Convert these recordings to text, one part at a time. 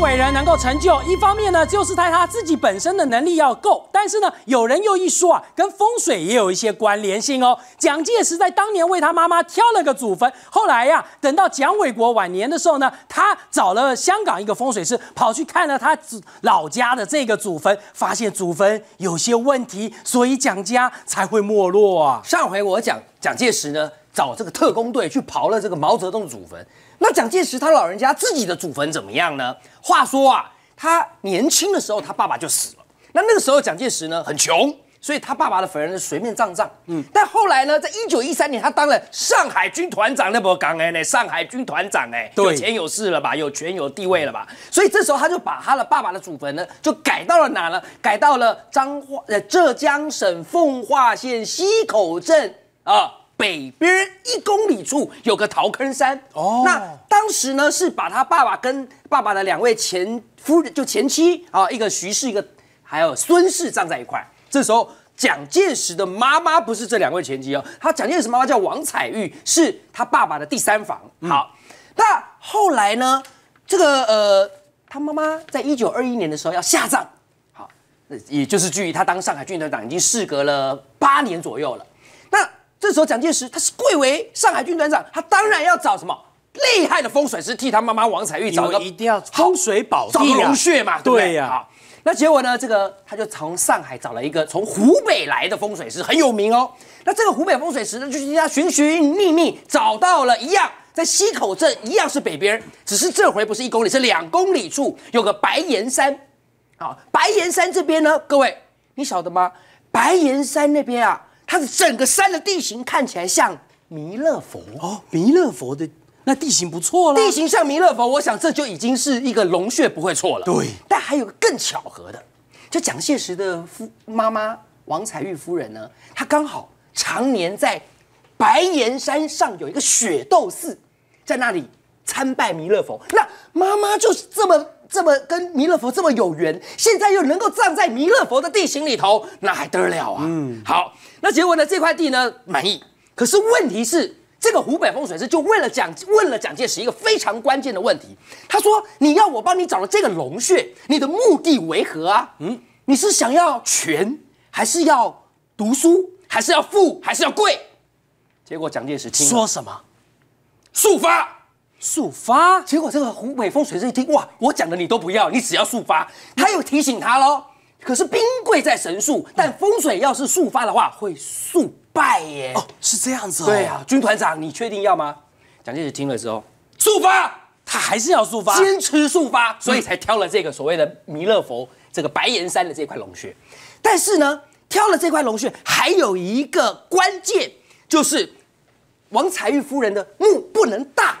伟人能够成就，一方面呢，就是在他自己本身的能力要够。但是呢，有人又一说啊，跟风水也有一些关联性哦。蒋介石在当年为他妈妈挑了个祖坟，后来呀，等到蒋纬国晚年的时候呢，他找了香港一个风水师跑去看了他老家的这个祖坟，发现祖坟有些问题，所以蒋家才会没落啊。上回我讲蒋介石呢，找这个特工队去刨了这个毛泽东的祖坟。那蒋介石他老人家自己的祖坟怎么样呢？话说啊，他年轻的时候他爸爸就死了，那那个时候蒋介石呢很穷，所以他爸爸的坟呢随便葬葬。嗯。但后来呢，在一九一三年他当了上海军团长，那不刚哎呢？上海军团长哎，有钱有势了吧？有权有地位了吧？所以这时候他就把他的爸爸的祖坟呢，就改到了哪呢？改到了张化呃浙江省奉化县溪口镇啊。北边一公里处有个陶坑山哦。那当时呢是把他爸爸跟爸爸的两位前夫人，就前妻啊，一个徐氏，一个还有孙氏葬在一块。这时候蒋介石的妈妈不是这两位前妻哦，他蒋介石妈妈叫王彩玉，是他爸爸的第三房。好，那后来呢，这个呃，他妈妈在一九二一年的时候要下葬，好，也就是距离他当上海军团长已经事隔了八年左右了。这时候，蒋介石他是贵为上海军团长，他当然要找什么厉害的风水师替他妈妈王彩玉找个一定要风水宝地啊，找龙穴嘛，对呀？好，那结果呢？这个他就从上海找了一个从湖北来的风水师，很有名哦。那这个湖北风水师呢，就人家寻寻觅觅，找到了一样在溪口镇，一样是北边，只是这回不是一公里，是两公里处有个白岩山。好，白岩山这边呢，各位你晓得吗？白岩山那边啊。它的整个山的地形看起来像弥勒佛哦，弥勒佛的那地形不错了，地形像弥勒佛，我想这就已经是一个龙穴不会错了。对，但还有个更巧合的，就蒋介石的夫妈妈王彩玉夫人呢，她刚好常年在白岩山上有一个雪窦寺，在那里参拜弥勒佛，那妈妈就是这么。这么跟弥勒佛这么有缘，现在又能够葬在弥勒佛的地形里头，那还得了啊？嗯，好，那结果呢？这块地呢满意？可是问题是，这个湖北风水师就为了讲问了蒋介石一个非常关键的问题。他说：“你要我帮你找了这个龙穴，你的目的为何啊？嗯，你是想要权，还是要读书，还是要富，还是要贵？”结果蒋介石听说什么？速发。速发，结果这个湖北风水师一听，哇！我讲的你都不要，你只要速发。他又提醒他喽，可是兵贵在神速，但风水要是速发的话，会速败耶。哦，是这样子哦。对啊，军团长，你确定要吗？蒋介石听了之后，速发，他还是要速发，坚持速发，所以才挑了这个所谓的弥勒佛，这个白岩山的这块龙穴。但是呢，挑了这块龙穴，还有一个关键就是，王彩玉夫人的墓不能大。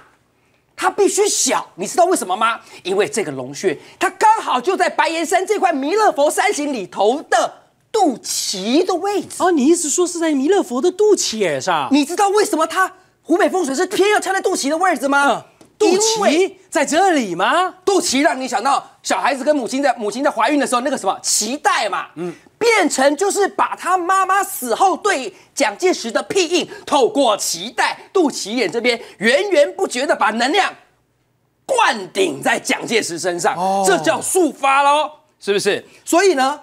它必须小，你知道为什么吗？因为这个龙穴它刚好就在白岩山这块弥勒佛山形里头的肚脐的位置。哦，你意思说是在弥勒佛的肚脐上？你知道为什么它湖北风水是偏要插在肚脐的位置吗？肚脐在这里吗？肚脐让你想到小孩子跟母亲的母亲在怀孕的时候那个什么脐带嘛，嗯，变成就是把他妈妈死后对蒋介石的屁印透过脐带肚脐眼这边源源不绝的把能量灌顶在蒋介石身上，这叫速发喽，是不是？所以呢，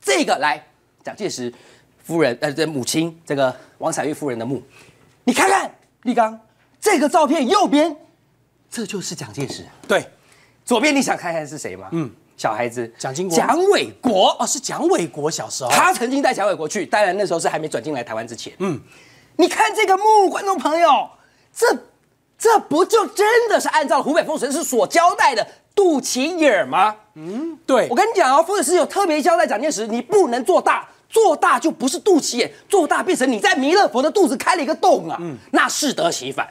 这个来蒋介石夫人呃这母亲这个王彩玉夫人的墓，你看看立刚这个照片右边。这就是蒋介石。对，左边你想看看是谁吗？嗯，小孩子，蒋经国，蒋纬国，哦，是蒋纬国小时候，他曾经带蒋纬国去，当然那时候是还没转进来台湾之前。嗯，你看这个木，观众朋友，这这不就真的是按照湖北风神是所交代的肚脐眼吗？嗯，对，我跟你讲啊，风神师有特别交代蒋介石，你不能做大，做大就不是肚脐眼，做大变成你在弥勒佛的肚子开了一个洞啊，嗯、那适得其反。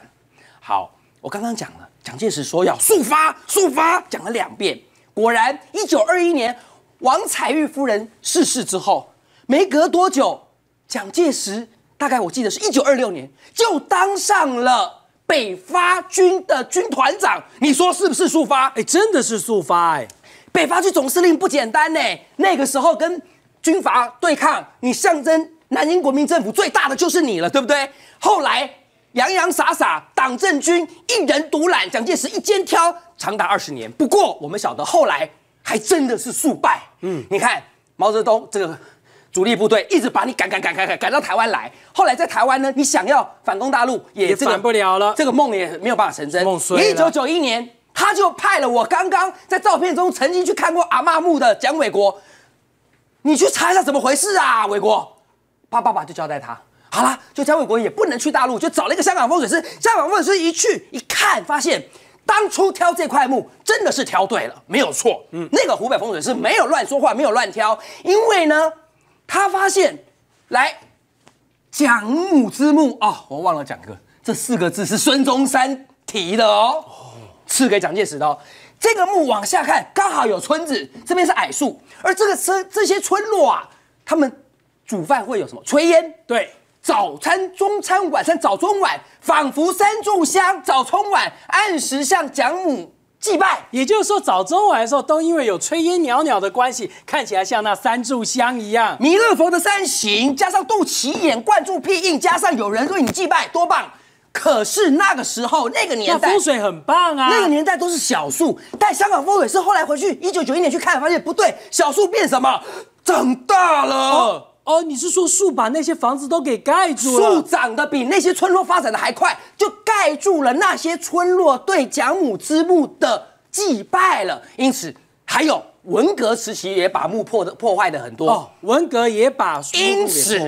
好，我刚刚讲了。蒋介石说要速发，速发，讲了两遍。果然，一九二一年，王彩玉夫人逝世之后，没隔多久，蒋介石大概我记得是一九二六年，就当上了北伐军的军团长。你说是不是速发？哎，真的是速发！哎，北伐军总司令不简单呢。那个时候跟军阀对抗，你象征南京国民政府最大的就是你了，对不对？后来。洋洋洒洒，党政军一人独揽，蒋介石一肩挑，长达二十年。不过我们晓得后来还真的是速败。嗯，你看毛泽东这个主力部队一直把你赶赶赶赶赶赶到台湾来。后来在台湾呢，你想要反攻大陆也也反不了了，这个梦也没有办法成真。梦碎一九九一年，他就派了我刚刚在照片中曾经去看过阿妈墓的蒋伟国，你去查一下怎么回事啊，伟国？他爸爸就交代他。好啦，就张卫国也不能去大陆，就找了一个香港风水师。香港风水师一去一看，发现当初挑这块墓真的是挑对了，没有错。嗯，那个湖北风水师没有乱说话，没有乱挑，因为呢，他发现来，蒋母之墓哦，我忘了讲个，这四个字是孙中山提的哦，赐给蒋介石的哦。这个墓往下看，刚好有村子，这边是矮树，而这个村这些村落啊，他们煮饭会有什么炊烟？对。早餐、中餐、晚餐，早中晚仿佛三炷香，早中晚按时向蒋母祭拜。也就是说，早中晚的时候都因为有炊烟袅袅的关系，看起来像那三炷香一样。弥勒佛的三形加上肚脐眼灌注屁印，加上有人为你祭拜，多棒！可是那个时候那个年代风水很棒啊，那个年代都是小树，但香港风水是后来回去一九九一年去看，发现不对，小树变什么？长大了。哦，你是说树把那些房子都给盖住了？树长得比那些村落发展的还快，就盖住了那些村落对蒋母之墓的祭拜了。因此，还有文革时期也把墓破的破坏的很多。哦，文革也把因此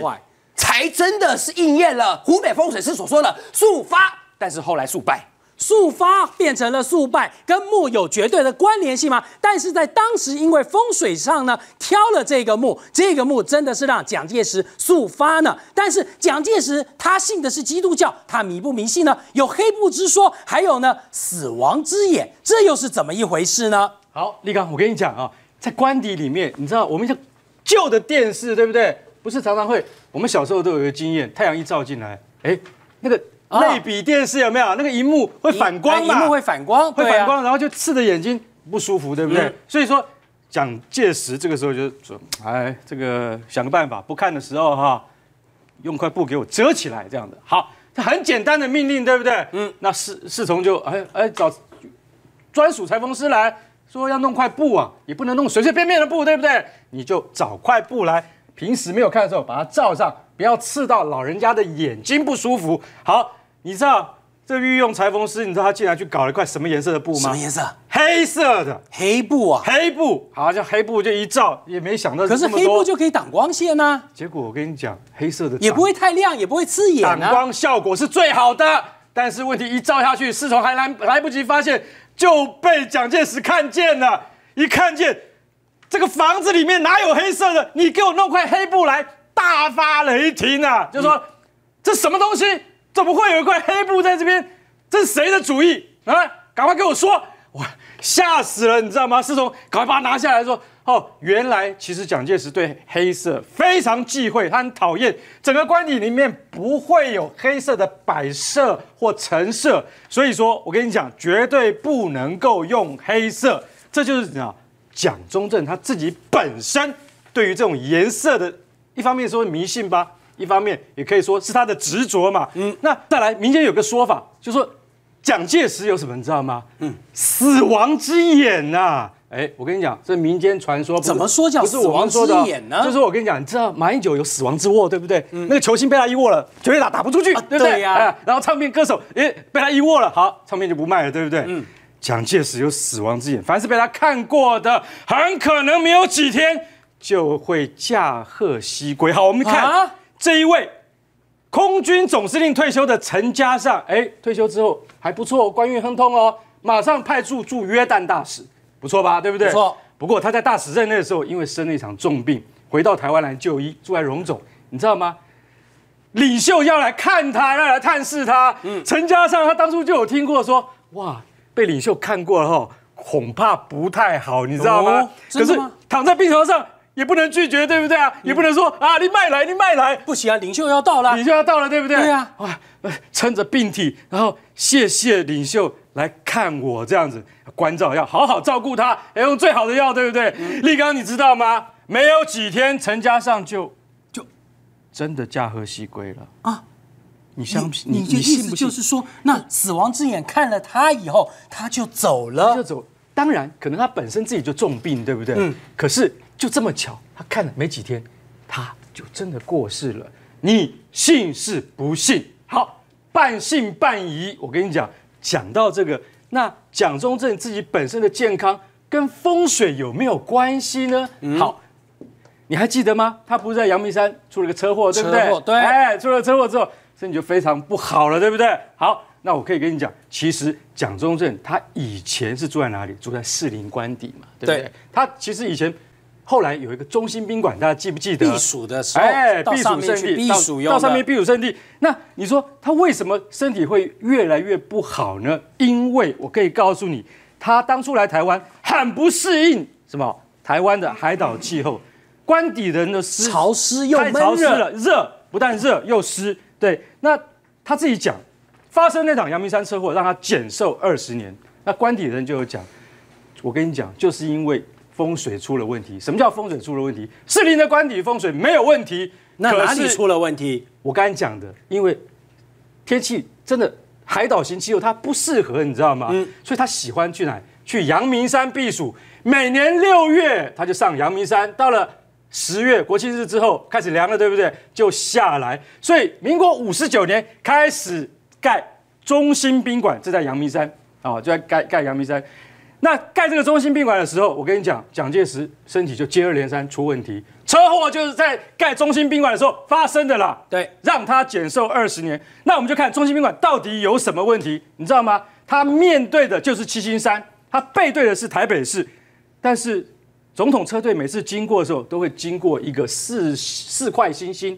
才真的是应验了湖北风水师所说的树发，但是后来树败。速发变成了速败，跟墓有绝对的关联性吗？但是在当时，因为风水上呢，挑了这个墓，这个墓真的是让蒋介石速发呢。但是蒋介石他信的是基督教，他迷不迷信呢？有黑布之说，还有呢死亡之眼，这又是怎么一回事呢？好，立刚，我跟你讲啊，在官邸里面，你知道我们像旧的电视对不对？不是常常会，我们小时候都有一个经验，太阳一照进来，哎，那个。类比电视有没有那个荧幕会反光嘛？荧幕会反光，会反光，然后就刺的眼睛不舒服，对不对？所以说蒋介石这个时候就说：“哎，这个想个办法，不看的时候哈，用块布给我遮起来，这样的好，这很简单的命令，对不对？嗯，那侍侍从就哎哎找专属裁缝师来说要弄块布啊，也不能弄随随便便的布，对不对？你就找块布来，平时没有看的时候把它罩上，不要刺到老人家的眼睛不舒服。好。你知道这御用裁缝师，你知道他竟然去搞了一块什么颜色的布吗？什么颜色？黑色的黑布啊！黑布，好像黑布就一照，也没想到。可是黑布就可以挡光线呢。结果我跟你讲，黑色的也不会太亮，也不会刺眼，挡光效果是最好的。但是问题一照下去，侍从还来来不及发现，就被蒋介石看见了。一看见这个房子里面哪有黑色的，你给我弄块黑布来，大发雷霆啊！就说这什么东西？怎么会有一块黑布在这边？这是谁的主意啊？赶快跟我说！哇，吓死了，你知道吗？侍从，赶快把它拿下来说。哦，原来其实蒋介石对黑色非常忌讳，他很讨厌整个官邸里面不会有黑色的摆设或陈设。所以说我跟你讲，绝对不能够用黑色。这就是什么？蒋中正他自己本身对于这种颜色的一方面说迷信吧。一方面也可以说是他的执着嘛。嗯，那再来民间有个说法，就说蒋介石有什么你知道吗？嗯，死亡之眼呐。哎，我跟你讲，这民间传说怎么说叫死亡之眼呢？就是我跟你讲，你知道马英九有死亡之握对不对？那个球星被他一握了，绝对打打不出去，对不对？然后唱片歌手，哎，被他一握了，好，唱片就不卖了，对不对？嗯，蒋介石有死亡之眼，凡是被他看过的，很可能没有几天就会驾鹤西归。好，我们看。这一位空军总司令退休的陈嘉上，哎，退休之后还不错，官运亨通哦。马上派驻驻约旦大使，不错吧？对不对？不错。不过他在大使在那的时候，因为生了一场重病，回到台湾来就医，住在荣总。你知道吗？领袖要来看他，要来探视他。嗯，陈嘉上他当初就有听过说，哇，被领袖看过了后，恐怕不太好，你知道吗？可是躺在病床上。也不能拒绝，对不对啊？也不能说啊，你卖来，你卖来不行啊！领袖要到了，领袖要到了，对不对？对啊，哇，撑着病体，然后谢谢领袖来看我，这样子关照，要好好照顾他，要用最好的药，对不对？立刚，你知道吗？没有几天，陈家尚就就真的驾鹤西归了啊！你相信？你的意思就是说，那死亡之眼看了他以后，他就走了，就走。当然，可能他本身自己就重病，对不对？嗯，可是。就这么巧，他看了没几天，他就真的过世了。你信是不信？好，半信半疑。我跟你讲，讲到这个，那蒋中正自己本身的健康跟风水有没有关系呢？好，你还记得吗？他不是在阳明山出了个车祸，对不对？对，哎，出了车祸之后，身体就非常不好了，对不对？好，那我可以跟你讲，其实蒋中正他以前是住在哪里？住在士林官邸嘛，对不对？他其实以前。后来有一个中心宾馆，大家记不记得？避暑的时候，哎，避暑胜地，避暑用到上面避暑胜地，那你说他为什么身体会越来越不好呢？因为我可以告诉你，他当初来台湾很不适应什么台湾的海岛气候，关底人的湿，潮湿又太潮湿了，热，不但热又湿。对，那他自己讲，发生那场阳明山车祸，让他减寿二十年。那关底人就有讲，我跟你讲，就是因为。风水出了问题？什么叫风水出了问题？四零的官邸风水没有问题，那哪里出了问题？我刚才讲的，因为天气真的海岛型气候，它不适合，你知道吗？嗯，所以他喜欢去哪？去阳明山避暑。每年六月他就上阳明山，到了十月国庆日之后开始凉了，对不对？就下来。所以民国五十九年开始盖中心宾馆，这在阳明山啊，就在盖盖阳明山。那盖这个中心宾馆的时候，我跟你讲，蒋介石身体就接二连三出问题，车祸就是在盖中心宾馆的时候发生的啦。对，让他减寿二十年。那我们就看中心宾馆到底有什么问题，你知道吗？他面对的就是七星山，他背对的是台北市，但是总统车队每次经过的时候，都会经过一个四四块星星，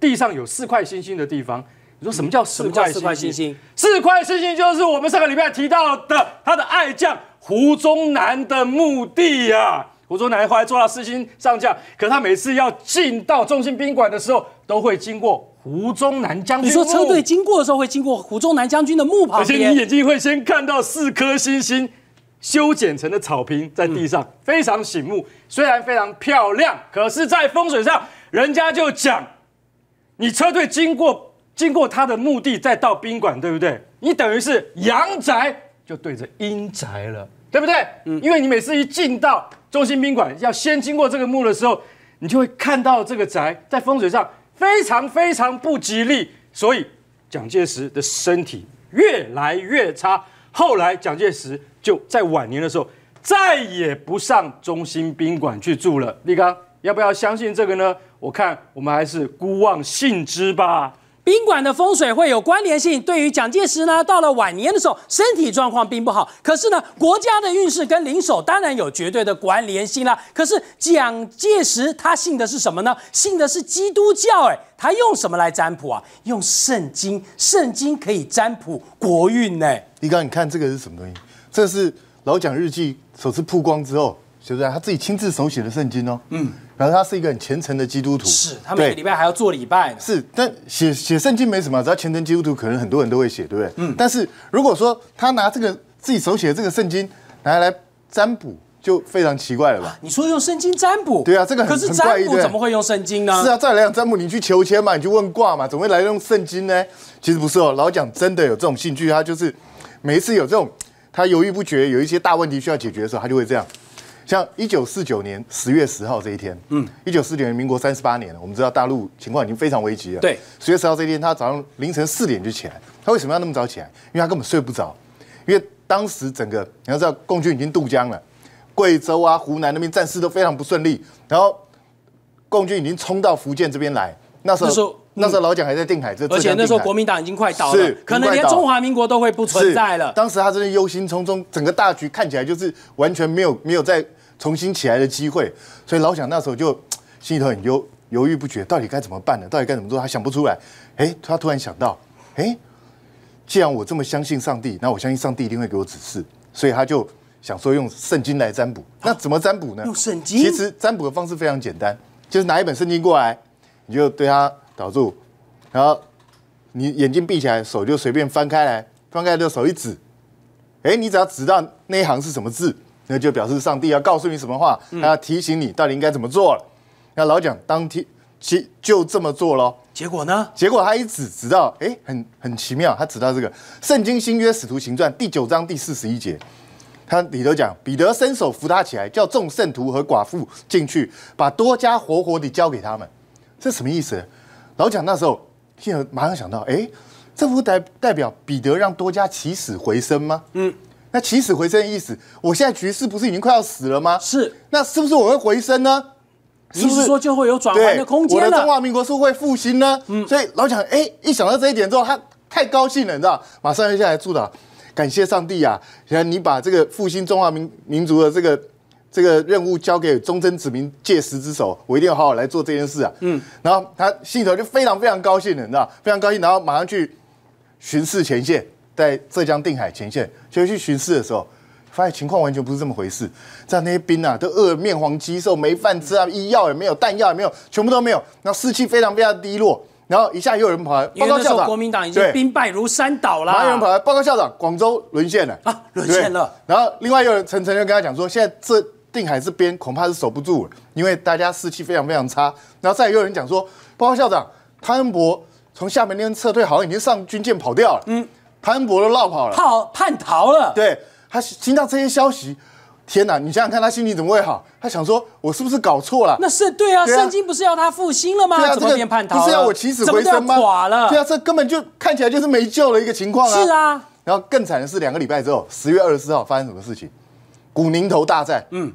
地上有四块星星的地方。你说什么叫四块四块星星？四块星星就是我们上个礼拜提到的他的爱将。胡宗南的墓地呀，胡宗南后来做到四星上将，可他每次要进到中心宾馆的时候，都会经过胡宗南将军。你说车队经过的时候会经过胡宗南将军的墓旁边，而且你眼睛会先看到四颗星星修剪成的草坪在地上，非常醒目。虽然非常漂亮，可是，在风水上，人家就讲，你车队经过经过他的墓地，再到宾馆，对不对？你等于是阳宅。就对着阴宅了，对不对？嗯，因为你每次一进到中心宾馆，要先经过这个墓的时候，你就会看到这个宅，在风水上非常非常不吉利，所以蒋介石的身体越来越差。后来蒋介石就在晚年的时候再也不上中心宾馆去住了。立刚，要不要相信这个呢？我看我们还是姑妄信之吧。宾馆的风水会有关联性，对于蒋介石呢，到了晚年的时候，身体状况并不好。可是呢，国家的运势跟灵手当然有绝对的关联性啦。可是蒋介石他信的是什么呢？信的是基督教，哎，他用什么来占卜啊？用圣经，圣经可以占卜国运呢。李刚，你看这个是什么东西？这是老蒋日记首次曝光之后。就是他自己亲自手写的圣经哦，嗯，然后他是一个很虔诚的基督徒，是他每个礼拜还要做礼拜，是，但写写圣经没什么，只要虔诚基督徒，可能很多人都会写，对不对？嗯，但是如果说他拿这个自己手写的这个圣经拿来占卜，就非常奇怪了吧？你说用圣经占卜？对啊，这个很是占卜怎么会用圣经呢？是啊，再来讲占卜你去求签嘛，你去问卦嘛，怎么会来用圣经呢？其实不是哦，老蒋真的有这种兴趣，他就是每一次有这种他犹豫不决，有一些大问题需要解决的时候，他就会这样。像一九四九年十月十号这一天，嗯，一九四九年民国三十八年了，我们知道大陆情况已经非常危急了。对，十月十号这一天，他早上凌晨四点就起来，他为什么要那么早起来？因为他根本睡不着，因为当时整个你要知道，共军已经渡江了，贵州啊、湖南那边战事都非常不顺利，然后共军已经冲到福建这边来，那时候。那时候老蒋还在定海，这而且那时候国民党已经快倒了，可能连中华民国都会不存在了。当时他真的忧心忡忡，整个大局看起来就是完全没有没有再重新起来的机会，所以老蒋那时候就心里头很忧犹豫不决，到底该怎么办呢？到底该怎么做？他想不出来。哎，他突然想到，哎，既然我这么相信上帝，那我相信上帝一定会给我指示。所以他就想说用圣经来占卜。那怎么占卜呢？用圣经。其实占卜的方式非常简单，就是拿一本圣经过来，你就对它。导住，然后你眼睛闭起来，手就随便翻开来，翻开就手一指，哎，你只要指到那一行是什么字，那就表示上帝要告诉你什么话，他要提醒你到底应该怎么做了。那老蒋当天其就这么做喽。结果呢？结果他一指，指到哎，很很奇妙，他指到这个《圣经新约使徒行传》第九章第四十一节，他里头讲彼得伸手扶他起来，叫众圣徒和寡妇进去，把多家活活地交给他们，这什么意思？老蒋那时候，现在马上想到，哎，这不代代表彼得让多加起死回生吗？嗯，那起死回生的意思，我现在局势不是已经快要死了吗？是，那是不是我会回升呢？是不是说就会有转换的空间了？我的中华民国是不会复兴呢？嗯，所以老蒋哎，一想到这一点之后，他太高兴了，你知道，马上就下来祝祷，感谢上帝呀，然后你把这个复兴中华民民族的这个。这个任务交给忠贞子民介石之手，我一定要好好来做这件事啊。嗯，然后他心里头就非常非常高兴的，知道非常高兴，然后马上去巡视前线，在浙江定海前线，就去巡视的时候，发现情况完全不是这么回事。在那些兵啊，都饿得面黄肌瘦，没饭吃啊，医药也没有，弹药也没有，全部都没有。然后士气非常非常低落。然后一下又有人跑来报告校长，国民党已经兵败如山倒了。马上有人跑来报告校长，广州沦陷了啊，沦陷了。然后另外有人层层就跟他讲说，现在这。定海这边恐怕是守不住，了，因为大家士气非常非常差。然后再有人讲说，报告校长，潘恩博从厦门那边撤退，好像已经上军舰跑掉了。嗯，潘恩博都落跑了，跑叛逃了。对他听到这些消息，天哪！你想想看，他心情怎么会好？他想说，我是不是搞错了？那是对啊，圣经不是要他复兴了吗？对啊，怎么叛逃？不是要我起死回生吗？对啊，这根本就看起来就是没救了一个情况啊。是啊。然后更惨的是，两个礼拜之后，十月二十四号发生什么事情？古宁头大战，嗯，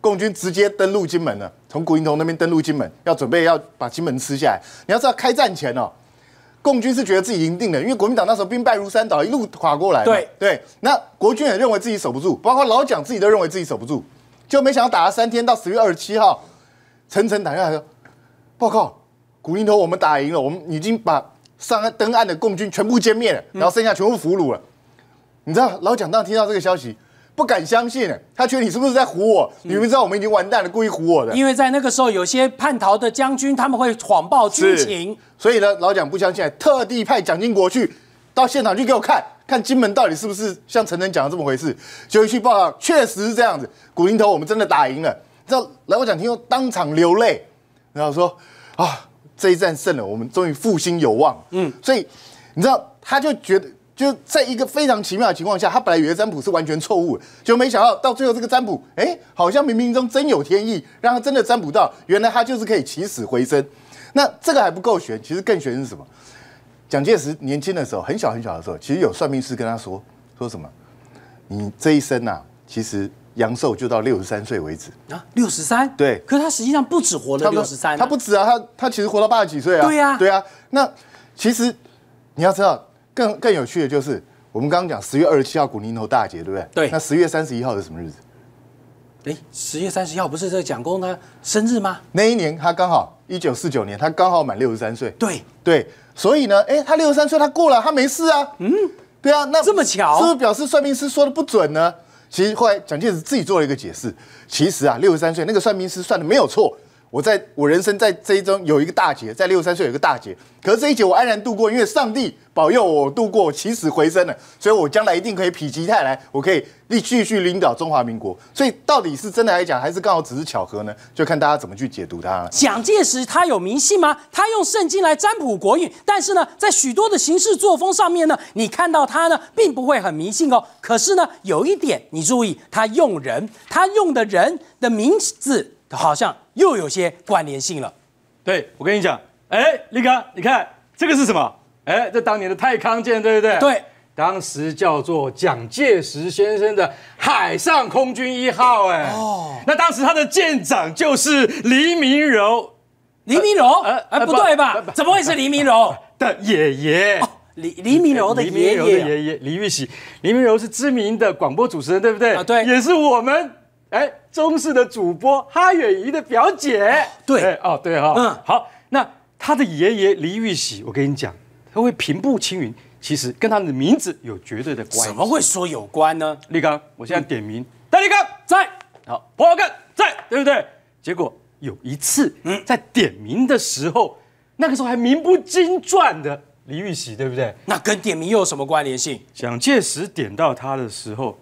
共军直接登陆金门了，从古宁头那边登陆金门，要准备要把金门吃下来。你要知道，开战前哦，共军是觉得自己赢定了，因为国民党那时候兵败如山倒，一路垮过来。对对，那国军也认为自己守不住，包括老蒋自己都认为自己守不住，就没想到打了三天，到十月二十七号，层层打下来，说报告，古宁头我们打赢了，我们已经把上岸登岸的共军全部歼灭了，然后剩下全部俘虏了。你知道老蒋当时听到这个消息？不敢相信，他觉得你是不是在唬我？你们知道我们已经完蛋了，故意唬我的。因为在那个时候，有些叛逃的将军他们会谎报军情，所以呢，老蒋不相信，特地派蒋经国去到现场去给我看看金门到底是不是像陈诚讲的这么回事。就果去报道，确实这样子，古林头我们真的打赢了。知道，老蒋听说当场流泪，然后说啊，这一战胜了，我们终于复兴有望。嗯，所以你知道，他就觉得。就在一个非常奇妙的情况下，他本来以为占卜是完全错误，就没想到到最后这个占卜，哎，好像冥冥中真有天意，让他真的占卜到，原来他就是可以起死回生。那这个还不够悬，其实更悬是什么？蒋介石年轻的时候，很小很小的时候，其实有算命师跟他说，说什么？你这一生呐，其实阳寿就到六十三岁为止啊，六十三。对，可是他实际上不止活了六十三，他不止啊，他他其实活到八十几岁啊。对呀，对呀。那其实你要知道。更更有趣的就是，我们刚刚讲十月二十七号古宁头大捷，对不对？对。那十月三十一号是什么日子？哎，十月三十一号不是这蒋公的生日吗？那一年他刚好一九四九年，他刚好满六十三岁。对对，所以呢，哎，他六十三岁，他过了，他没事啊。嗯，对啊，那这么巧，是不是表示算命师说的不准呢？其实后来蒋介石自己做了一个解释，其实啊，六十三岁那个算命师算的没有错。我在我人生在这一中有一个大劫，在六十三岁有一个大劫，可是这一劫我安然度过，因为上帝保佑我度过起死回生了，所以我将来一定可以否极泰来，我可以继继续领导中华民国。所以到底是真的来讲，还是刚好只是巧合呢？就看大家怎么去解读它了。蒋介石他有迷信吗？他用圣经来占卜国运，但是呢，在许多的行事作风上面呢，你看到他呢，并不会很迷信哦。可是呢，有一点你注意，他用人，他用的人的名字。好像又有些关联性了，对我跟你讲，哎，立哥，你看这个是什么？哎，这当年的泰康舰，对不对？对，当时叫做蒋介石先生的海上空军一号，哎，哦，那当时他的舰长就是黎明柔，黎明柔？哎，不对吧？怎么会是黎明柔 的爷爷？哦黎明柔的爷爷，爷爷李玉玺，黎明柔是知名的广播主持人，对不对？啊，对，也是我们。哎，中视的主播哈远怡的表姐，对，哦，对哈，嗯，好，那他的爷爷李玉喜，我跟你讲，他会平步青云，其实跟他的名字有绝对的关。怎么会说有关呢？立刚，我现在点名，戴立刚在，好，博老在，对不对？结果有一次，嗯，在点名的时候，那个时候还名不经传的李玉喜，对不对？那跟点名又有什么关联性？蒋介石点到他的时候，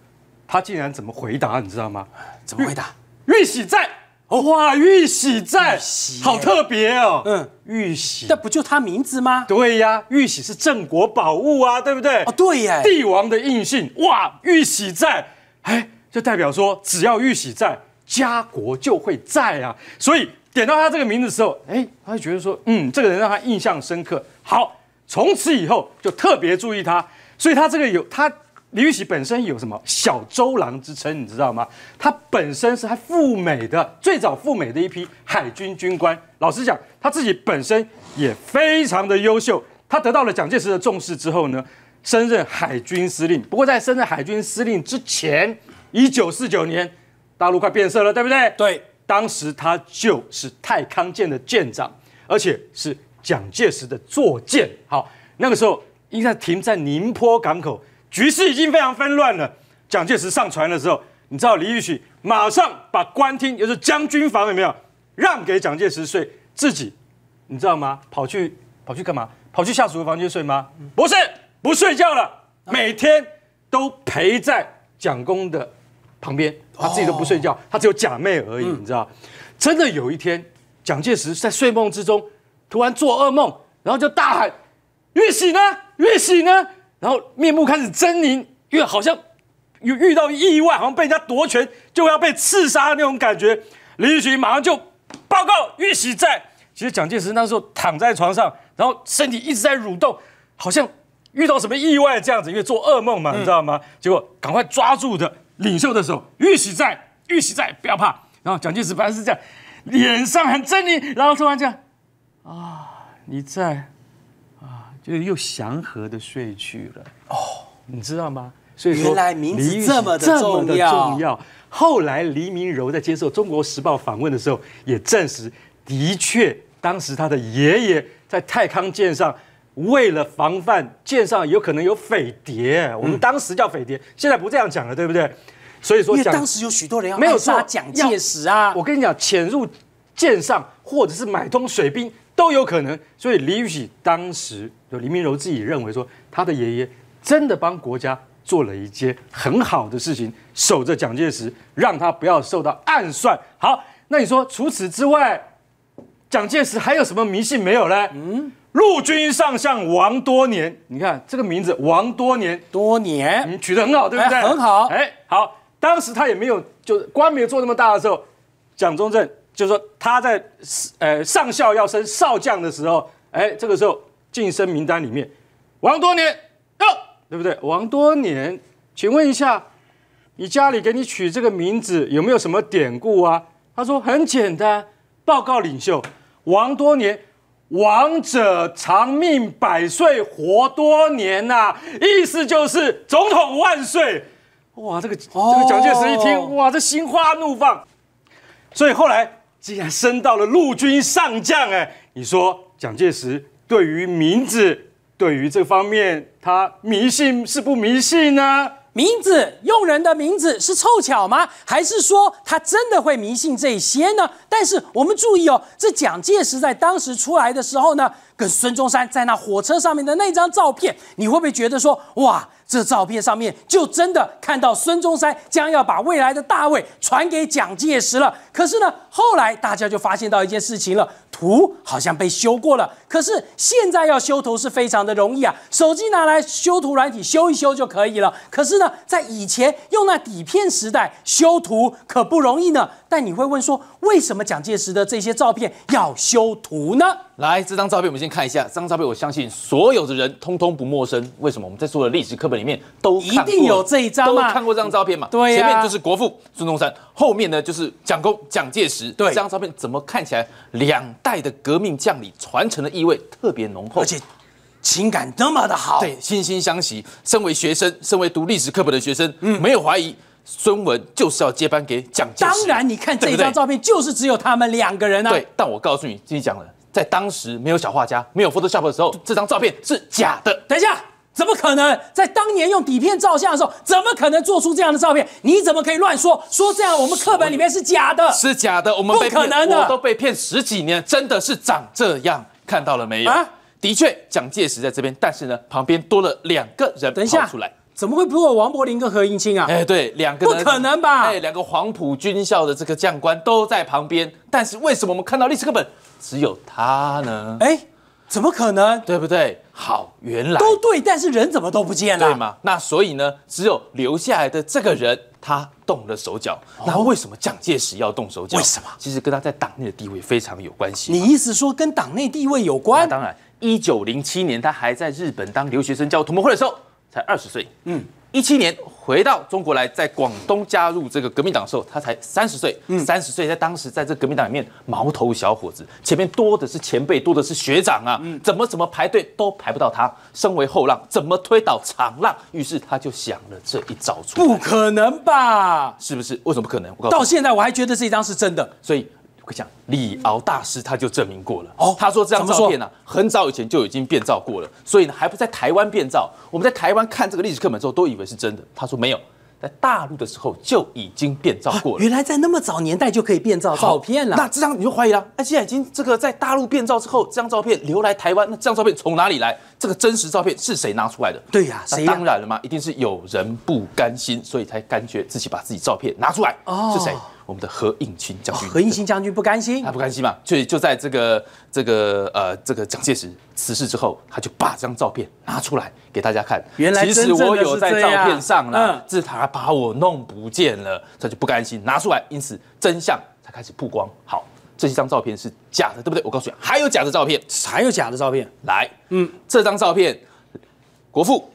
他竟然怎么回答？你知道吗？怎么回答？玉玺在！哇，玉玺在，好特别哦。嗯，玉玺，那不就他名字吗？对呀，玉玺是镇国宝物啊，对不对？哦，对耶，帝王的印信。哇，玉玺在，哎，就代表说只要玉玺在，家国就会在啊。所以点到他这个名字的时候，哎，他就觉得说，嗯，这个人让他印象深刻。好，从此以后就特别注意他。所以他这个有他。李玉玺本身有什么“小周郎”之称，你知道吗？他本身是他赴美的最早赴美的一批海军军官。老实讲，他自己本身也非常的优秀。他得到了蒋介石的重视之后呢，升任海军司令。不过，在升任海军司令之前，一九四九年，大陆快变色了，对不对？对。当时他就是太康舰的舰长，而且是蒋介石的坐舰。好，那个时候应该停在宁波港口。局势已经非常纷乱了。蒋介石上船的时候，你知道李玉玺马上把官厅，就是将军房有没有让给蒋介石睡？自己，你知道吗？跑去跑去干嘛？跑去下属的房间睡吗？不是，不睡觉了，每天都陪在蒋公的旁边。他自己都不睡觉，他只有假寐而已。你知道？真的有一天，蒋介石在睡梦之中突然做噩梦，然后就大喊：“玉玺呢？玉玺呢？”然后面目开始狰狞，因为好像有遇到意外，好像被人家夺权，就要被刺杀那种感觉。林育群马上就报告玉玺在。其实蒋介石那时候躺在床上，然后身体一直在蠕动，好像遇到什么意外这样子，因为做噩梦嘛，你知道吗？结果赶快抓住的领袖的手，玉玺在，玉玺在，不要怕。然后蒋介石反正是这样，脸上很狰狞，然后说完这样，啊，你在。就又祥和的睡去了哦，你知道吗？所以说，名字这么的重要。后来黎明柔在接受《中国时报》访问的时候，也证实，的确，当时他的爷爷在太康舰上，为了防范舰上有可能有匪谍，我们当时叫匪谍，现在不这样讲了，对不对？所以说，因为当时有许多人要没有杀蒋介石啊，我跟你讲，潜入舰上，或者是买通水兵。都有可能，所以李玉玺当时就李明柔自己认为说，他的爷爷真的帮国家做了一件很好的事情，守着蒋介石，让他不要受到暗算。好，那你说除此之外，蒋介石还有什么迷信没有呢？嗯，陆军上将王多年，你看这个名字，王多年，多年，你取得很好，对不对？很好，哎，好。当时他也没有，就是官没有做那么大的时候，蒋中正。就是说他在呃上校要升少将的时候，哎，这个时候晋升名单里面，王多年，对不对？王多年，请问一下，你家里给你取这个名字有没有什么典故啊？他说很简单，报告领袖，王多年，王者长命百岁，活多年呐，意思就是总统万岁。哇，这个这个蒋介石一听，哇，这心花怒放，所以后来。竟然升到了陆军上将哎！你说蒋介石对于名字，对于这方面，他迷信是不迷信呢？名字用人的名字是凑巧吗？还是说他真的会迷信这些呢？但是我们注意哦，这蒋介石在当时出来的时候呢，跟孙中山在那火车上面的那张照片，你会不会觉得说哇？这照片上面就真的看到孙中山将要把未来的大位传给蒋介石了。可是呢，后来大家就发现到一件事情了。图好像被修过了，可是现在要修图是非常的容易啊，手机拿来修图软体修一修就可以了。可是呢，在以前用那底片时代修图可不容易呢。但你会问说，为什么蒋介石的这些照片要修图呢？来，这张照片我们先看一下，这张照片我相信所有的人通通不陌生。为什么我们在做的历史课本里面都一定有这一张嘛？都看过这张照片嘛？对前面就是国父孙中山，后面呢就是蒋公蒋介石。对，这张照片怎么看起来两大？代的革命将领传承的意味特别浓厚，而且情感那么的好，对，惺惺相惜。身为学生，身为读历史课本的学生，嗯，没有怀疑，孙文就是要接班给蒋介石。当然，你看这张照片，就是只有他们两个人啊。对，但我告诉你，自己讲了，在当时没有小画家，没有 photoshop 的时候，这张照片是假的。等一下。怎么可能在当年用底片照相的时候，怎么可能做出这样的照片？你怎么可以乱说？说这样我们课本里面是假的，是假的，我们不可能的。我都被骗十几年，真的是长这样，看到了没有？啊，的确，蒋介石在这边，但是呢，旁边多了两个人。等一下出来，怎么会不有王柏林跟何应钦啊？哎，对，两个不可能吧？哎，两个黄埔军校的这个将官都在旁边，但是为什么我们看到历史课本只有他呢？哎。怎么可能？对不对？好，原来都对，但是人怎么都不见了？对吗？那所以呢？只有留下来的这个人，他动了手脚。那为什么蒋介石要动手脚？为什么？其实跟他在党内的地位非常有关系。你意思说跟党内地位有关？那当然。一九零七年，他还在日本当留学生，交同盟会的时候，才二十岁。嗯。一七年回到中国来，在广东加入这个革命党的时候，他才三十岁，三十岁在当时在这革命党里面，毛头小伙子，前面多的是前辈，多的是学长啊，怎么怎么排队都排不到他，身为后浪，怎么推倒长浪？于是他就想了这一招，不可能吧？是不是？为什么不可能？我到现在我还觉得这一张是真的，所以。我讲李敖大师他就证明过了哦，他说这张照片呢，很早以前就已经变造过了，所以呢还不在台湾变造，我们在台湾看这个历史课本之后都以为是真的。他说没有，在大陆的时候就已经变造过了。原来在那么早年代就可以变造，照片了。那这张你就怀疑了。那现在已经这个在大陆变造之后，这张照片留来台湾，那这张照片从哪里来？这个真实照片是谁拿出来的？对呀，谁？当然了嘛，一定是有人不甘心，所以才感觉自己把自己照片拿出来。哦，是谁？我们的何应钦将军，何应钦将军不甘心，他不甘心嘛？就就在这个这个呃这个蒋介石辞世之后，他就把这张照片拿出来给大家看。原来其实我有在照片上呢，是他把我弄不见了，他就不甘心拿出来。因此真相才开始曝光。好，这一张照片是假的，对不对？我告诉你，还有假的照片，还有假的照片。来，嗯，这张照片，国父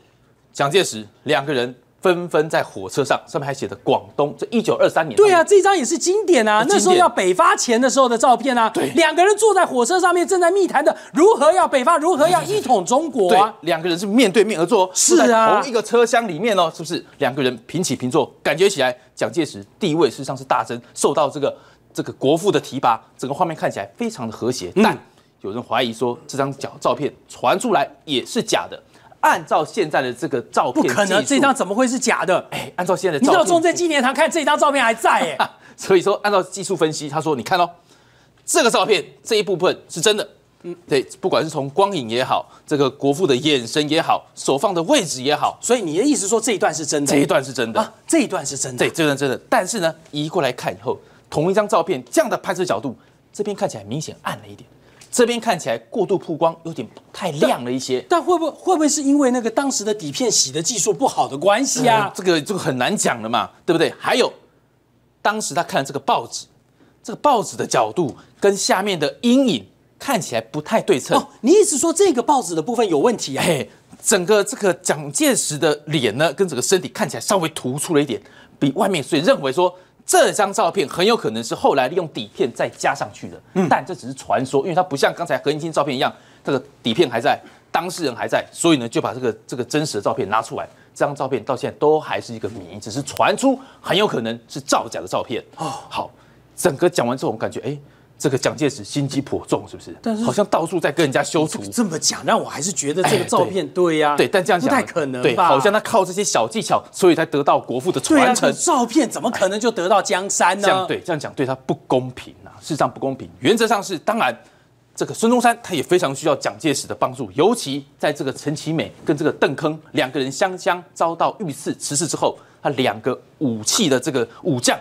蒋介石两个人。纷纷在火车上，上面还写的“广东”，这一九二三年。对啊，这张也是经典啊，那时候要北伐前的时候的照片啊。对，两个人坐在火车上面，正在密谈的，如何要北伐，如何要一统中国。对，两个人是面对面而坐，是啊，同一个车厢里面哦，是不是？两个人平起平坐，感觉起来，蒋介石地位事实上是大增，受到这个这个国父的提拔，整个画面看起来非常的和谐。但有人怀疑说，这张脚照片传出来也是假的。按照现在的这个照片，不可能，这张怎么会是假的？哎，按照现在的，你知道忠贞纪念堂看这张照片还在哎，所以说按照技术分析，他说你看哦，这个照片这一部分是真的，嗯，对，不管是从光影也好，这个国父的眼神也好，手放的位置也好，所以你的意思说这一段是真的，这一段是真的啊，这一段是真的，对，这段真的，但是呢，移过来看以后，同一张照片这样的拍摄角度，这边看起来明显暗了一点。这边看起来过度曝光，有点太亮了一些。但会不会会不会是因为那个当时的底片洗的技术不好的关系啊？这个这个很难讲了嘛，对不对？还有，当时他看这个报纸，这个报纸的角度跟下面的阴影看起来不太对称。哦，你意思说这个报纸的部分有问题？嘿，整个这个蒋介石的脸呢，跟整个身体看起来稍微突出了一点，比外面所以认为说。这张照片很有可能是后来利用底片再加上去的，但这只是传说，因为它不像刚才何应钦照片一样，这个底片还在，当事人还在，所以呢就把这个这个真实的照片拿出来。这张照片到现在都还是一个谜，只是传出很有可能是造假的照片。哦，好，整个讲完之后，我们感觉哎。这个蒋介石心机颇重，是不是？但是好像到处在跟人家修图。这么讲，让我还是觉得这个照片，对呀，对，但这样讲不太可能吧？好像他靠这些小技巧，所以才得到国父的传承。照片怎么可能就得到江山呢？这样对，这样讲对他不公平啊！事实上不公平。原则上是，当然，这个孙中山他也非常需要蒋介石的帮助，尤其在这个陈其美跟这个邓铿两个人相继遭到遇刺辞世之后，他两个武器的这个武将。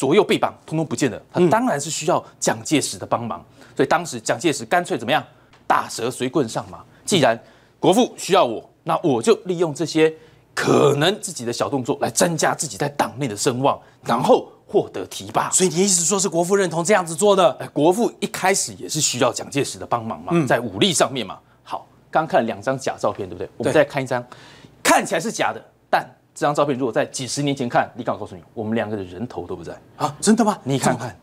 左右被绑，通通不见了。他当然是需要蒋介石的帮忙，所以当时蒋介石干脆怎么样，打蛇随棍上嘛。既然国父需要我，那我就利用这些可能自己的小动作来增加自己在党内的声望，然后获得提拔。所以你意思说是国父认同这样子做的。国父一开始也是需要蒋介石的帮忙嘛，在武力上面嘛。好，刚看了两张假照片，对不对？我们再看一张，看起来是假的，但。这张照片如果在几十年前看，你敢告诉你，我们两个的人头都不在啊！真的吗？你看看，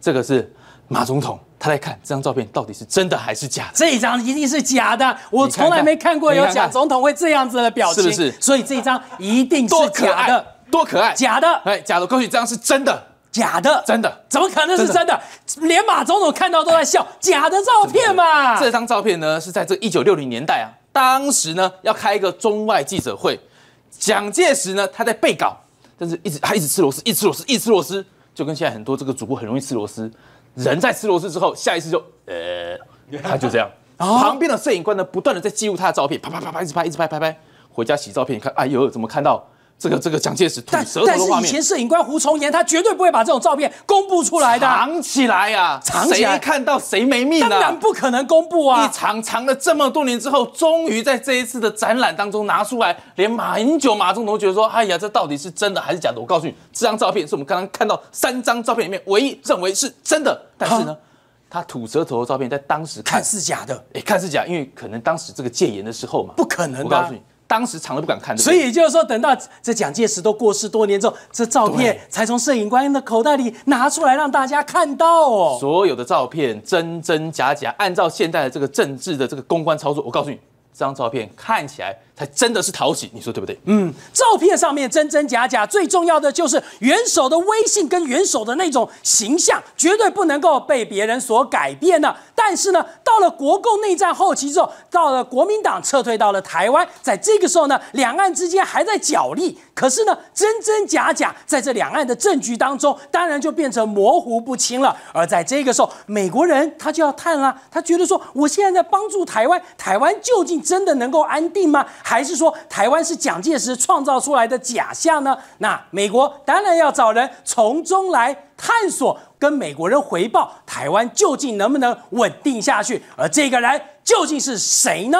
这个是马总统，他在看这张照片到底是真的还是假？的？这一张一定是假的，我从来没看过有假总统会这样子的表情，是不是？所以这一张一定是假的，多可爱，多可爱，假的！哎，假的。恭喜这张是真的，假的，真的，怎么可能是真的？连马总统看到都在笑，假的照片嘛！这张照片呢是在这一九六零年代啊，当时呢要开一个中外记者会。蒋介石呢？他在被搞，但是一直他一直吃螺丝，一直吃螺丝，一直吃螺丝，就跟现在很多这个主播很容易吃螺丝。人在吃螺丝之后，下一次就呃，他就这样。旁边的摄影官呢，不断的在记录他的照片，啪啪啪啪，一直拍，一直拍，拍拍。回家洗照片，看，哎呦，怎么看到？这个这个蒋介石吐舌头但是以前摄影官胡崇岩他绝对不会把这种照片公布出来的，藏起来呀，藏起来，看到谁没命当然不可能公布啊！一藏藏了这么多年之后，终于在这一次的展览当中拿出来，连马英九、马总统觉得说：“哎呀，这到底是真的还是假的？”我告诉你，这张照片是我们刚刚看到三张照片里面唯一认为是真的，但是呢，他吐舌头的照片在当时看是假的，哎，看是假，因为可能当时这个戒严的时候嘛，不可能。我告诉你。当时藏都不敢看的，所以就是说，等到这蒋介石都过世多年之后，这照片才从摄影官的口袋里拿出来让大家看到哦。所有的照片真真假假，按照现在的这个政治的这个公关操作，我告诉你，这张照片看起来。还真的是讨喜，你说对不对？嗯，照片上面真真假假，最重要的就是元首的威信跟元首的那种形象，绝对不能够被别人所改变的。但是呢，到了国共内战后期之后，到了国民党撤退到了台湾，在这个时候呢，两岸之间还在角力，可是呢，真真假假在这两岸的政局当中，当然就变成模糊不清了。而在这个时候，美国人他就要探了，他觉得说，我现在在帮助台湾，台湾究竟真的能够安定吗？还是说台湾是蒋介石创造出来的假象呢？那美国当然要找人从中来探索，跟美国人回报台湾究竟能不能稳定下去，而这个人究竟是谁呢？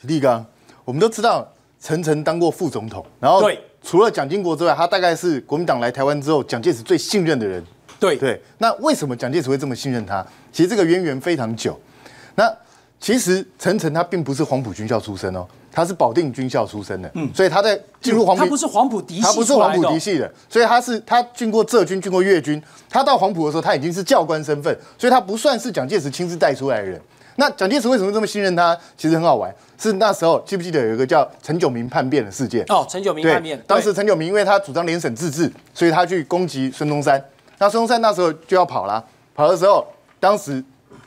立刚，我们都知道陈诚当过副总统，然后对，除了蒋经国之外，他大概是国民党来台湾之后蒋介石最信任的人。对对，那为什么蒋介石会这么信任他？其实这个渊源非常久。那其实陈诚他并不是黄埔军校出身哦。他是保定军校出身的，所以他在进入黄埔，他不是黄埔嫡系，他不是黄埔嫡系的，所以他是他进过浙军，进过粤军。他到黄埔的时候，他已经是教官身份，所以他不算是蒋介石亲自带出来的人。那蒋介石为什么这么信任他？其实很好玩，是那时候记不记得有一个叫陈炯明叛变的事件？哦，陈炯明叛变。当时陈炯明因为他主张联省自治，所以他去攻击孙中山。那孙中山那时候就要跑了，跑的时候，当时。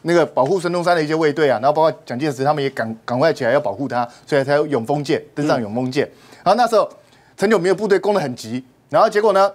那个保护孙中山的一些卫队啊，然后包括蒋介石他们也赶赶快起来要保护他，所以才有永丰舰登上永丰舰。然后那时候陈炯明的部队攻得很急，然后结果呢，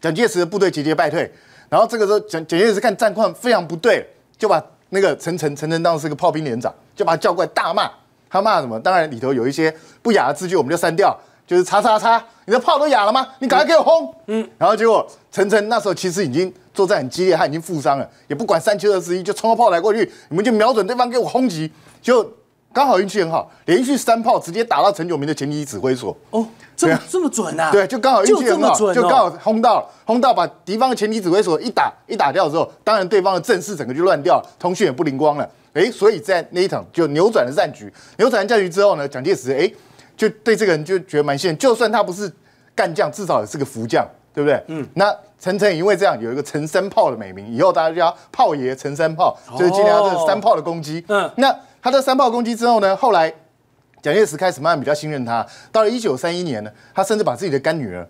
蒋介石的部队节节败退。然后这个时候蒋蒋介石看战况非常不对，就把那个陈诚陈诚当时是个炮兵连长，就把他叫过来大骂。他骂什么？当然里头有一些不雅的字句，我们就删掉。就是叉叉叉，你的炮都哑了吗？你赶快给我轰！嗯，然后结果陈诚那时候其实已经。作战很激烈，他已经负伤了，也不管三七二十一，就冲个炮台过去。你们就瞄准对方，给我轰击。就刚好运气很好，连续三炮直接打到陈炯明的前敌指挥所。哦，这么这么准啊？对，就刚好运气很好，就刚好轰到轰到，把敌方的前敌指挥所一打一打掉之后，当然对方的阵势整个就乱掉了，通讯也不灵光了。哎，所以在那一场就扭转了战局。扭转完战局之后呢，蒋介石哎就对这个人就觉得蛮信任，就算他不是干将，至少也是个福将。对不对？嗯，那陈诚因为这样有一个陈三炮的美名，以后大家叫炮爷陈三炮，就是今天这三炮的攻击。嗯，那他的三炮攻击之后呢，后来蒋介石开始慢慢比较信任他。到了一九三一年呢，他甚至把自己的干女儿，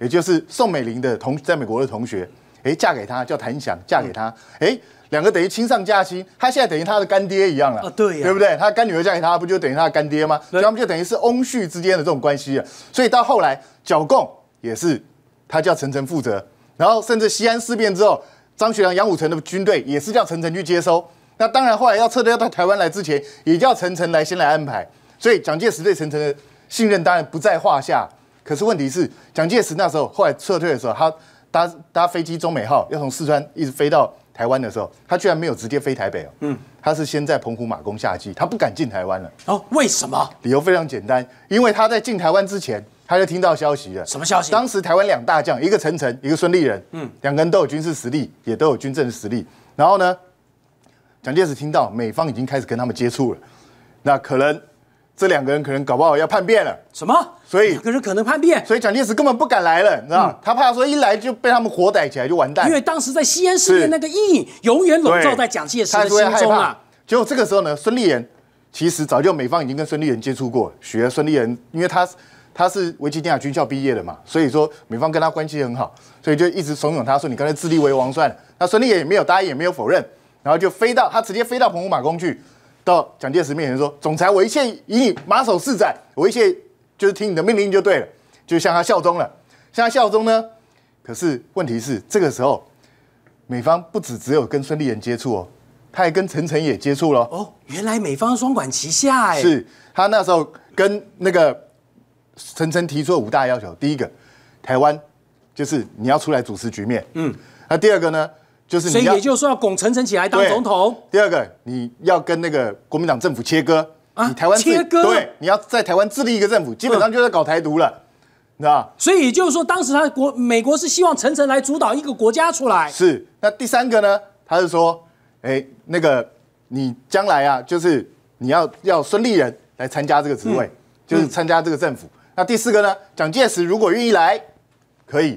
也就是宋美龄的同在美国的同学，哎，嫁给他叫谭翔，嫁给他，哎，两个等于亲上加亲，他现在等于他的干爹一样了。啊，对对不对？他干女儿嫁给他，不就等于他干爹吗？所以他们就等于是翁婿之间的这种关系啊。所以到后来剿共也是。他叫陈诚负责，然后甚至西安事变之后，张学良、杨虎城的军队也是叫陈诚去接收。那当然，后来要撤退要到台湾来之前，也叫陈诚来先来安排。所以蒋介石对陈诚的信任当然不在话下。可是问题是，蒋介石那时候后来撤退的时候，他搭搭飞机中美号要从四川一直飞到台湾的时候，他居然没有直接飞台北。嗯，他是先在澎湖马公下机，他不敢进台湾了。哦，为什么？理由非常简单，因为他在进台湾之前。他就听到消息了，什么消息？当时台湾两大将，一个陈诚，一个孙立人，嗯，两个人都有军事实力，也都有军政实力。然后呢，蒋介石听到美方已经开始跟他们接触了，那可能这两个人可能搞不好要叛变了。什么？所以两个人可能叛变，所以蒋介石根本不敢来了，你知道他怕说一来就被他们活逮起来就完蛋。因为当时在西安事变那个阴影永远笼罩在蒋介石的心中啊。结果这个时候呢，孙立人其实早就美方已经跟孙立人接触过，学孙立人，因为他。他是维吉尼亚军校毕业的嘛，所以说美方跟他关系很好，所以就一直怂恿他说：“你刚才自立为王算了。”那孙立人也没有答应，也没有否认，然后就飞到他直接飞到澎湖马公去，到蒋介石面前说：“总裁，我一切以你马首是瞻，我一切就是听你的命令就对了，就向他效忠了。”向他效忠呢？可是问题是，这个时候美方不止只有跟孙立人接触哦，他还跟陈诚也接触了哦。原来美方双管齐下哎，是他那时候跟那个。陈陈提出五大要求，第一个，台湾就是你要出来主持局面，嗯，那第二个呢，就是所以也就是说要拱陈陈起来当总统。第二个，你要跟那个国民党政府切割啊，你台湾切割，对，你要在台湾自立一个政府，基本上就在搞台独了，你知道所以也就是说，当时他国美国是希望陈陈来主导一个国家出来。是，那第三个呢，他是说，哎，那个你将来啊，就是你要要孙立人来参加这个职位，就是参加这个政府。那第四个呢？蒋介石如果愿意来，可以，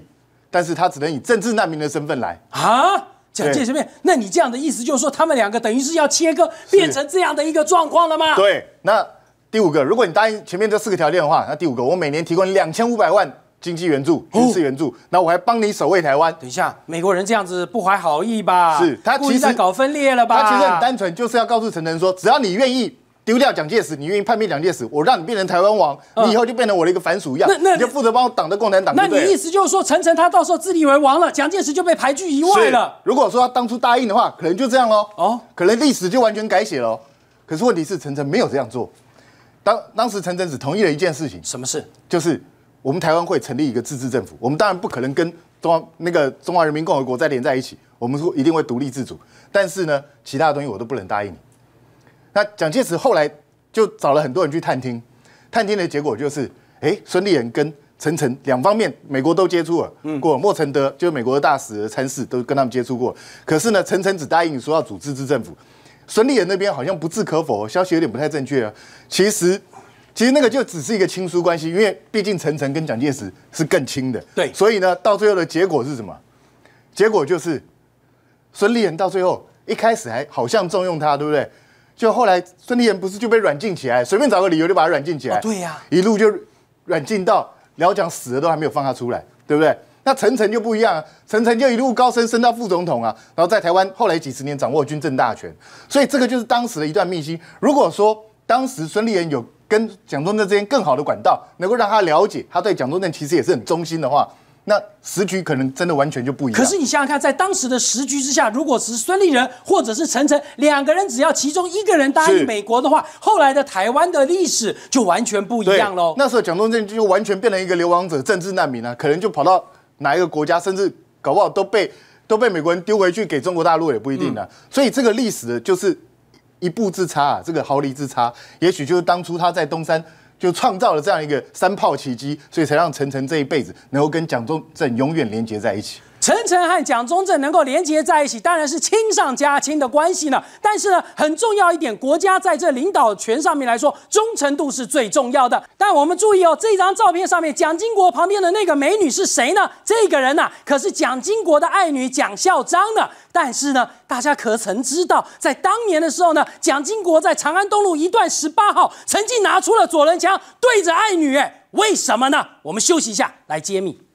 但是他只能以政治难民的身份来啊。蒋介石面，那你这样的意思就是说，他们两个等于是要切割，变成这样的一个状况了吗？对。那第五个，如果你答应前面这四个条件的话，那第五个，我每年提供你两千五百万经济援助、军事援助，那我还帮你守卫台湾。等一下，美国人这样子不怀好意吧？是他其实搞分裂了吧？他其实很单纯，就是要告诉陈诚说，只要你愿意。丢掉蒋介石，你愿意叛变蒋介石？我让你变成台湾王，你以后就变成我的一个反属一样，那你就负责帮我挡的共产党。那你意思就是说，陈诚他到时候自立为王了，蒋介石就被排拒以外了。如果说他当初答应的话，可能就这样喽。哦，可能历史就完全改写了。可是问题是，陈诚没有这样做。当当时陈诚只同意了一件事情，什么事？就是我们台湾会成立一个自治政府。我们当然不可能跟中那个中华人民共和国再连在一起，我们一定会独立自主。但是呢，其他东西我都不能答应你。那蒋介石后来就找了很多人去探听，探听的结果就是，哎，孙立人跟陈诚两方面美国都接触了，嗯，过莫成德就是美国的大使参事都跟他们接触过，可是呢，陈诚只答应说要组织自治政府，孙立人那边好像不置可否，消息有点不太正确啊。其实，其实那个就只是一个亲疏关系，因为毕竟陈诚跟蒋介石是更亲的，对，所以呢，到最后的结果是什么？结果就是孙立人到最后一开始还好像重用他，对不对？就后来孙立人不是就被软禁起来，随便找个理由就把他软禁起来，对呀，一路就软禁到廖蒋死了都还没有放他出来，对不对？那陈诚就不一样啊，陈诚就一路高升升到副总统啊，然后在台湾后来几十年掌握军政大权，所以这个就是当时的一段秘辛。如果说当时孙立人有跟蒋中正之间更好的管道，能够让他了解他对蒋中正其实也是很忠心的话。那时局可能真的完全就不一样。可是你想想看，在当时的时局之下，如果是孙立人或者是陈诚两个人，只要其中一个人答应美国的话，后来的台湾的历史就完全不一样喽。那时候蒋中正就完全变成一个流亡者、政治难民了，可能就跑到哪一个国家，甚至搞不好都被都被美国人丢回去给中国大陆也不一定的。所以这个历史的就是一步之差，这个毫厘之差，也许就是当初他在东山。就创造了这样一个三炮奇迹，所以才让陈诚这一辈子能够跟蒋中正永远连接在一起。陈诚和蒋中正能够连接在一起，当然是亲上加亲的关系呢。但是呢，很重要一点，国家在这领导权上面来说，忠诚度是最重要的。但我们注意哦，这张照片上面，蒋经国旁边的那个美女是谁呢？这个人呢，可是蒋经国的爱女蒋孝章呢。但是呢，大家可曾知道，在当年的时候呢，蒋经国在长安东路一段十八号，曾经拿出了左轮枪对着爱女，哎，为什么呢？我们休息一下，来揭秘。